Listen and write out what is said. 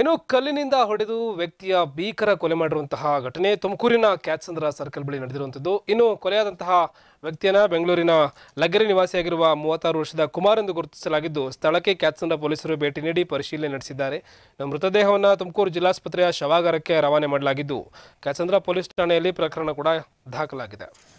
ಏನು ಕಲ್ಲಿನಿಂದ ಹೊಡೆದು ವ್ಯಕ್ತಿಯ ಭೀಕರ ಕೊಲೆ ಮಾಡಿರುವಂತಹ ಘಟನೆ ತುಮಕೂರಿನ ಕ್ಯಾತ್ಸಂದ್ರ ಸರ್ಕಲ್ ಬಳಿ ನಡೆದಿರುವಂಥದ್ದು ಇನ್ನು ಕೊಲೆಯಾದಂತಹ ವ್ಯಕ್ತಿಯನ್ನು ಬೆಂಗಳೂರಿನ ಲಗ್ಗೆರೆ ನಿವಾಸಿಯಾಗಿರುವ ಮೂವತ್ತಾರು ವರ್ಷದ ಕುಮಾರ್ ಎಂದು ಗುರುತಿಸಲಾಗಿದ್ದು ಸ್ಥಳಕ್ಕೆ ಕ್ಯಾತ್ಸಂದ್ರ ಪೊಲೀಸರು ಭೇಟಿ ನೀಡಿ ಪರಿಶೀಲನೆ ನಡೆಸಿದ್ದಾರೆ ಮೃತದೇಹವನ್ನು ತುಮಕೂರು ಜಿಲ್ಲಾಸ್ಪತ್ರೆಯ ಶವಾಗಾರಕ್ಕೆ ರವಾನೆ ಮಾಡಲಾಗಿದ್ದು ಕ್ಯಾತ್ಸಂದ್ರ ಪೊಲೀಸ್ ಠಾಣೆಯಲ್ಲಿ ಪ್ರಕರಣ ಕೂಡ ದಾಖಲಾಗಿದೆ